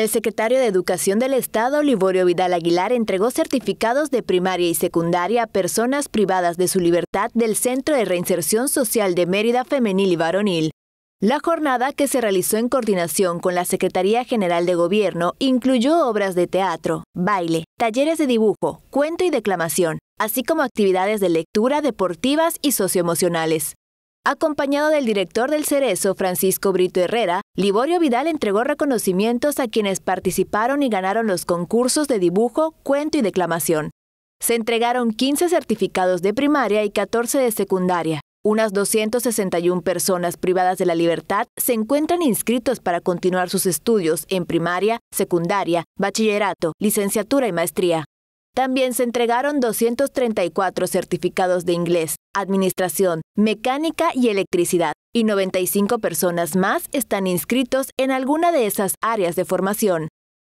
El secretario de Educación del Estado, Liborio Vidal Aguilar, entregó certificados de primaria y secundaria a personas privadas de su libertad del Centro de Reinserción Social de Mérida Femenil y Varonil. La jornada, que se realizó en coordinación con la Secretaría General de Gobierno, incluyó obras de teatro, baile, talleres de dibujo, cuento y declamación, así como actividades de lectura deportivas y socioemocionales. Acompañado del director del Cerezo, Francisco Brito Herrera, Liborio Vidal entregó reconocimientos a quienes participaron y ganaron los concursos de dibujo, cuento y declamación. Se entregaron 15 certificados de primaria y 14 de secundaria. Unas 261 personas privadas de la libertad se encuentran inscritos para continuar sus estudios en primaria, secundaria, bachillerato, licenciatura y maestría. También se entregaron 234 certificados de inglés, administración, mecánica y electricidad, y 95 personas más están inscritos en alguna de esas áreas de formación.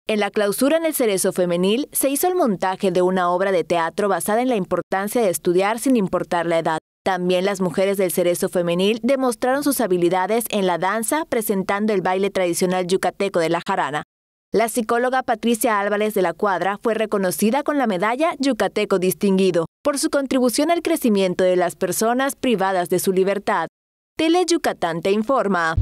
En la clausura en el Cerezo Femenil se hizo el montaje de una obra de teatro basada en la importancia de estudiar sin importar la edad. También las mujeres del Cerezo Femenil demostraron sus habilidades en la danza presentando el baile tradicional yucateco de la jarana, la psicóloga Patricia Álvarez de la Cuadra fue reconocida con la medalla Yucateco Distinguido por su contribución al crecimiento de las personas privadas de su libertad. Tele Yucatán te informa.